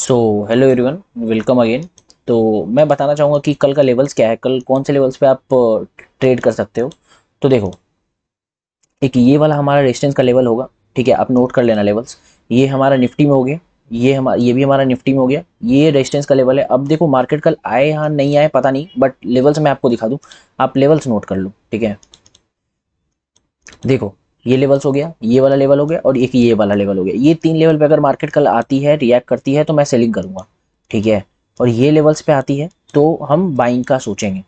सो hello everyone welcome again तो मैं बताना चाहूँगा कि कल का लेवल्स क्या है कल कौन से लेवल्स पे आप ट्रेड कर सकते हो तो देखो एक ये वाला हमारा रेजिस्टेंस का लेवल होगा ठीक है आप नोट कर लेना लेवल्स ये हमारा निफ्टी में हो गया ये हमारा ये भी हमारा निफ्टी में हो गया ये रेजिस्टेंस का लेवल है अब देखो मार्केट कल आए हाँ नहीं आए पता नहीं बट लेवल्स मैं आपको दिखा दूँ आप लेवल्स नोट कर लो ठीक है देखो ये लेवल्स हो गया ये वाला लेवल हो गया और एक ये वाला लेवल हो गया ये तीन लेवल पे अगर मार्केट कल आती है रिएक्ट करती है तो मैं सेलिंग करूंगा ठीक है और ये लेवल्स पे आती है तो हम बाइंग का सोचेंगे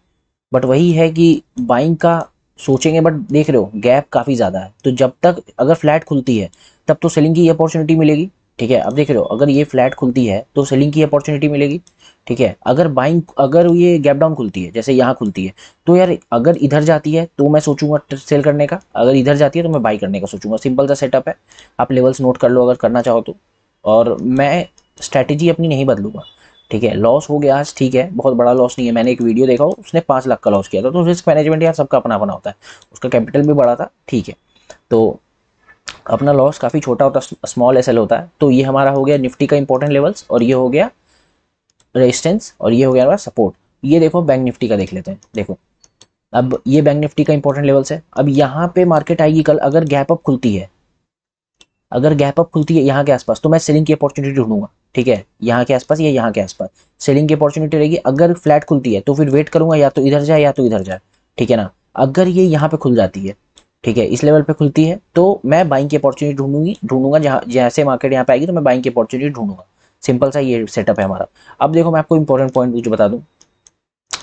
बट वही है कि बाइंग का सोचेंगे बट देख रहे हो गैप काफ़ी ज़्यादा है तो जब तक अगर फ्लैट खुलती है तब तो सेलिंग की अपॉर्चुनिटी मिलेगी ठीक है अब देख रहे हो अगर ये फ्लैट खुलती है तो सेलिंग की अपॉर्चुनिटी मिलेगी ठीक है अगर बाइंग अगर ये गैप डाउन खुलती है जैसे यहाँ खुलती है तो यार अगर इधर जाती है तो मैं सोचूंगा सेल करने का अगर इधर जाती है तो मैं बाई करने का सोचूंगा सिंपल सा सेटअप है आप लेवल्स नोट कर लो अगर करना चाहो तो और मैं स्ट्रैटेजी अपनी नहीं बदलूंगा ठीक है लॉस हो गया आज ठीक है बहुत बड़ा लॉस नहीं है मैंने एक वीडियो देखा हो उसने पाँच लाख का लॉस किया था तो रिस्क मैनेजमेंट यार सबका अपना अपना होता है उसका कैपिटल भी बड़ा था ठीक है तो अपना लॉस काफ़ी छोटा होता स्मॉल एस होता है तो ये हमारा हो गया निफ्टी का इंपॉर्टेंट लेवल्स और ये हो गया रेजिस्टेंस और ये हो गया हमारा सपोर्ट ये देखो बैंक निफ्टी का देख लेते हैं देखो अब ये बैंक निफ्टी का इंपॉर्टेंट लेवल्स है अब यहाँ पे मार्केट आएगी कल अगर गैप अप खुलती है अगर गैप अप खुलती है यहाँ के आसपास तो मैं सेलिंग की अपॉर्चुनिटी ढूंढूंगा ठीक है यहाँ के आसपास या यहाँ के आसपास सेलिंग की अपॉर्चुनिटी रहेगी अगर फ्लैट खुलती है तो फिर वेट करूंगा या तो इधर जाए या तो इधर जाए ठीक है ना अगर ये यहाँ पे खुल जाती है ठीक है इस लेवल पे खुलती है तो मैं बाइंग की अपॉर्चुनिटी ढूंढूंगी ढूंढूंगा जहाँ जैसे मार्केट यहाँ पे आएगी तो मैं बाइंग की अपॉर्चुनिटी ढूंढूंगा सिंपल सा ये सेटअप है हमारा अब देखो मैं आपको इंपॉर्टेंट पॉइंट कुछ बता दूँ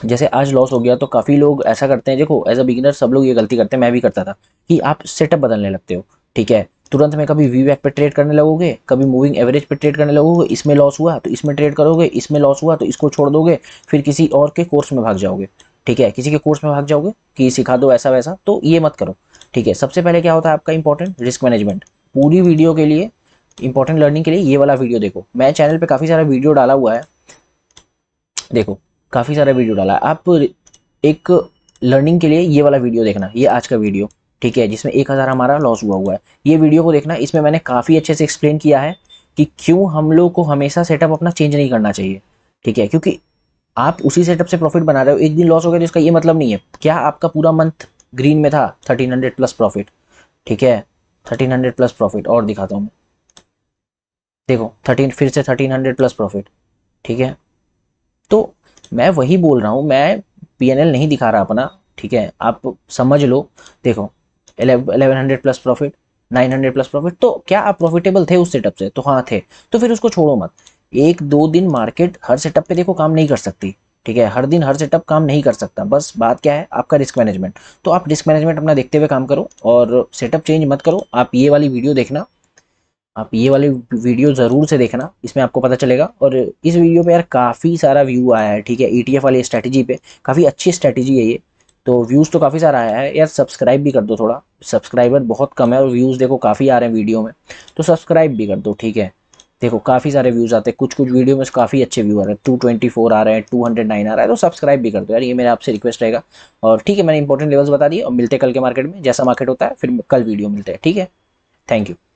जैसे आज लॉस हो गया तो काफ़ी लोग ऐसा करते हैं देखो एज अ बिगिनर सब लोग ये गलती करते हैं मैं भी करता था कि आप सेटअप बदलने लगते हो ठीक है तुरंत में कभी वी वैक पर ट्रेड करने लगोगे कभी मूविंग एवरेज पर ट्रेड करने लगोगे इसमें लॉस हुआ तो इसमें ट्रेड करोगे इसमें लॉस हुआ तो इसको छोड़ दोगे फिर किसी और के कोर्स में भाग जाओगे ठीक है किसी के कोर्स में भाग जाओगे कि सिखा दो ऐसा वैसा तो ये मत करो ठीक है सबसे पहले क्या होता है आपका इंपॉर्टेंट रिस्क मैनेजमेंट पूरी वीडियो के लिए इंपॉर्टेंट लर्निंग के लिए ये वाला वीडियो देखो मैं चैनल पे काफ़ी सारा वीडियो डाला हुआ है देखो काफ़ी सारा वीडियो डाला है आप एक लर्निंग के लिए ये वाला वीडियो देखना ये आज का वीडियो ठीक है जिसमें एक हज़ार हमारा लॉस हुआ हुआ है ये वीडियो को देखना इसमें मैंने काफ़ी अच्छे से एक्सप्लेन किया है कि क्यों हम लोग को हमेशा सेटअप अपना चेंज नहीं करना चाहिए ठीक है क्योंकि आप उसी सेटअप से प्रॉफिट बना रहे हो एक दिन लॉस हो गया तो इसका ये मतलब नहीं है क्या आपका पूरा मंथ ग्रीन में था 1300 प्लस प्रॉफिट ठीक है 1300 प्लस प्रॉफिट और दिखाता हूँ मैं देखो 13 फिर से 1300 प्लस प्रॉफिट ठीक है तो मैं वही बोल रहा हूँ मैं पी नहीं दिखा रहा अपना ठीक है आप समझ लो देखो eleven hundred plus profit nine hundred plus profit तो क्या आप प्रॉफिटेबल थे उस सेटअप से तो हाँ थे तो फिर उसको छोड़ो मत एक दो दिन मार्केट हर सेटअप पे देखो काम नहीं कर सकती ठीक है हर दिन हर सेटअप काम नहीं कर सकता बस बात क्या है आपका रिस्क मैनेजमेंट तो आप रिस्क मैनेजमेंट अपना देखते हुए काम करो और सेटअप चेंज मत करो आप ये वाली वीडियो देखना आप ये वाली वीडियो ज़रूर से देखना इसमें आपको पता चलेगा और इस वीडियो पे यार काफ़ी सारा व्यू आया है ठीक है ई e वाली स्ट्रैटेजी पे काफ़ी अच्छी स्ट्रैटेजी है ये तो व्यूज़ तो काफ़ी सारा आया है यार सब्सक्राइब भी कर दो थोड़ा सब्सक्राइबर बहुत कम है और व्यूज़ देखो काफ़ी आ रहे हैं वीडियो में तो सब्सक्राइब भी कर दो ठीक है देखो काफ़ी सारे व्यूज़ आते हैं कुछ कुछ वीडियो में काफ़ी अच्छे व्यू आ रहे हैं टू ट्वेंटी फोर आ रहे हैं टू हंड्रेड नाइन आ रहा है तो सब्सक्राइब भी कर दो यार ये मेरा आपसे रिक्वेस्ट रहेगा और ठीक है मैंने इंपॉर्टेंट लेवल्स बता दिए और मिलते कल के मार्केट में जैसा मार्केट होता है फिर कल वीडियो मिलते हैं ठीक है थैंक यू